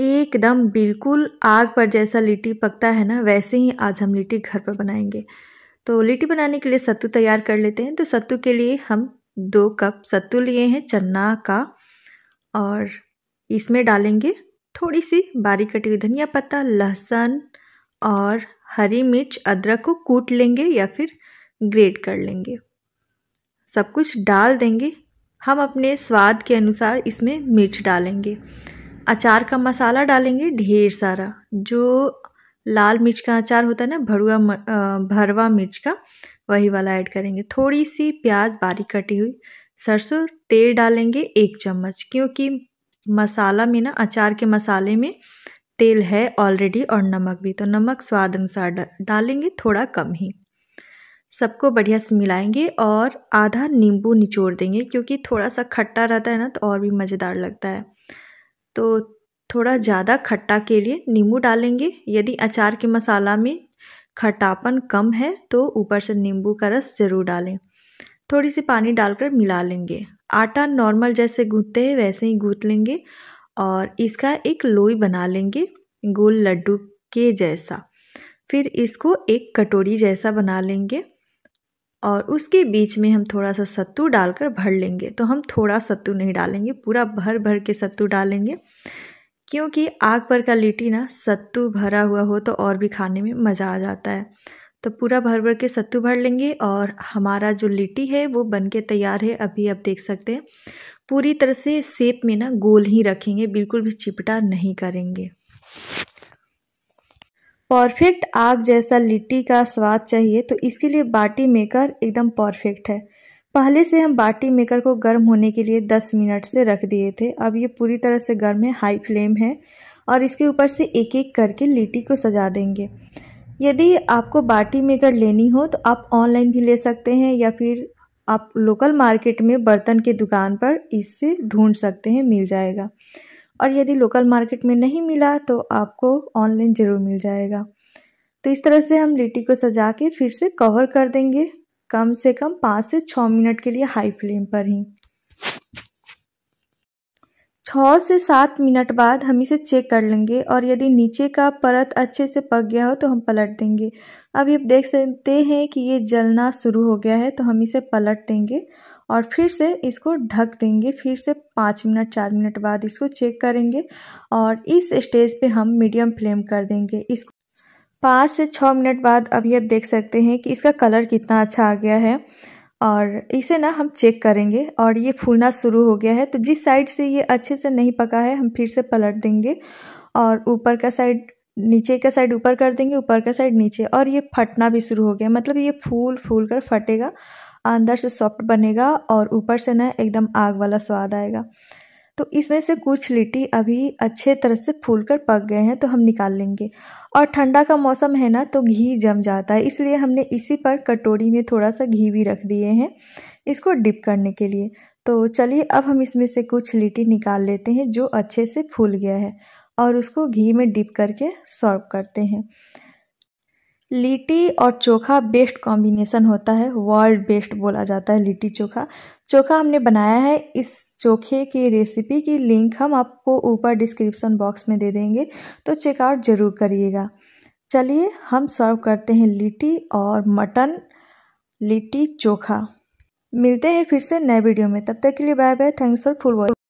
एकदम बिल्कुल आग पर जैसा लिट्टी पकता है ना वैसे ही आज हम लिट्टी घर पर बनाएंगे तो लिट्टी बनाने के लिए सत्तू तैयार कर लेते हैं तो सत्तू के लिए हम दो कप सत्तू लिए हैं चना का और इसमें डालेंगे थोड़ी सी बारीक कटी हुई धनिया पत्ता लहसुन और हरी मिर्च अदरक को कूट लेंगे या फिर ग्रेट कर लेंगे सब कुछ डाल देंगे हम अपने स्वाद के अनुसार इसमें मिर्च डालेंगे अचार का मसाला डालेंगे ढेर सारा जो लाल मिर्च का अचार होता है ना भरुआ भरवा मिर्च का वही वाला ऐड करेंगे थोड़ी सी प्याज बारीक कटी हुई सरसों तेल डालेंगे एक चम्मच क्योंकि मसाला में ना अचार के मसाले में तेल है ऑलरेडी और नमक भी तो नमक स्वाद अनुसार डालेंगे थोड़ा कम ही सबको बढ़िया से मिलाएंगे और आधा नींबू निचोड़ देंगे क्योंकि थोड़ा सा खट्टा रहता है ना तो और भी मज़ेदार लगता है तो थोड़ा ज़्यादा खट्टा के लिए नींबू डालेंगे यदि अचार के मसाला में खट्टापन कम है तो ऊपर से नींबू का रस ज़रूर डालें थोड़ी सी पानी डालकर मिला लेंगे आटा नॉर्मल जैसे गूँथते हैं वैसे ही गूँथ लेंगे और इसका एक लोई बना लेंगे गोल लड्डू के जैसा फिर इसको एक कटोरी जैसा बना लेंगे और उसके बीच में हम थोड़ा सा सत्तू डालकर भर लेंगे तो हम थोड़ा सत्तू नहीं डालेंगे पूरा भर भर के सत्तू डालेंगे क्योंकि आग पर का लिट्टी ना सत्तू भरा हुआ हो तो और भी खाने में मज़ा आ जाता है तो पूरा भर भर के सत्तू भर लेंगे और हमारा जो लिट्टी है वो बन के तैयार है अभी आप देख सकते हैं पूरी तरह से सेप में ना गोल ही रखेंगे बिल्कुल भी चिपटा नहीं करेंगे परफेक्ट आग जैसा लिट्टी का स्वाद चाहिए तो इसके लिए बाटी मेकर एकदम परफेक्ट है पहले से हम बाटी मेकर को गर्म होने के लिए 10 मिनट से रख दिए थे अब ये पूरी तरह से गर्म है हाई फ्लेम है और इसके ऊपर से एक एक करके लिट्टी को सजा देंगे यदि आपको बाटी मेकर लेनी हो तो आप ऑनलाइन भी ले सकते हैं या फिर आप लोकल मार्केट में बर्तन के दुकान पर इससे ढूंढ सकते हैं मिल जाएगा और यदि लोकल मार्केट में नहीं मिला तो आपको ऑनलाइन ज़रूर मिल जाएगा तो इस तरह से हम लिट्टी को सजा के फिर से कवर कर देंगे कम से कम पाँच से छः मिनट के लिए हाई फ्लेम पर ही छः से सात मिनट बाद हम इसे चेक कर लेंगे और यदि नीचे का परत अच्छे से पक गया हो तो हम पलट देंगे अब ये देख सकते हैं कि ये जलना शुरू हो गया है तो हम इसे पलट देंगे और फिर से इसको ढक देंगे फिर से पाँच मिनट चार मिनट बाद इसको चेक करेंगे और इस स्टेज पे हम मीडियम फ्लेम कर देंगे इसको पाँच से छः मिनट बाद अभी आप देख सकते हैं कि इसका कलर कितना अच्छा आ गया है और इसे ना हम चेक करेंगे और ये फूलना शुरू हो गया है तो जिस साइड से ये अच्छे से नहीं पका है हम फिर से पलट देंगे और ऊपर का साइड नीचे का साइड ऊपर कर देंगे ऊपर का साइड नीचे और ये फटना भी शुरू हो गया मतलब ये फूल फूल कर फटेगा अंदर से सॉफ्ट बनेगा और ऊपर से ना एकदम आग वाला स्वाद आएगा तो इसमें से कुछ लिट्टी अभी अच्छे तरह से फूल कर पक गए हैं तो हम निकाल लेंगे और ठंडा का मौसम है ना तो घी जम जाता है इसलिए हमने इसी पर कटोरी में थोड़ा सा घी भी रख दिए हैं इसको डिप करने के लिए तो चलिए अब हम इसमें से कुछ लिट्टी निकाल लेते हैं जो अच्छे से फूल गया है और उसको घी में डिप करके सर्व करते हैं लिट्टी और चोखा बेस्ट कॉम्बिनेसन होता है वर्ल्ड बेस्ट बोला जाता है लिट्टी चोखा चोखा हमने बनाया है इस चोखे की रेसिपी की लिंक हम आपको ऊपर डिस्क्रिप्शन बॉक्स में दे देंगे तो चेकआउट ज़रूर करिएगा चलिए हम सर्व करते हैं लिट्टी और मटन लिट्टी चोखा मिलते हैं फिर से नए वीडियो में तब तक के लिए bye bye thanks for full watch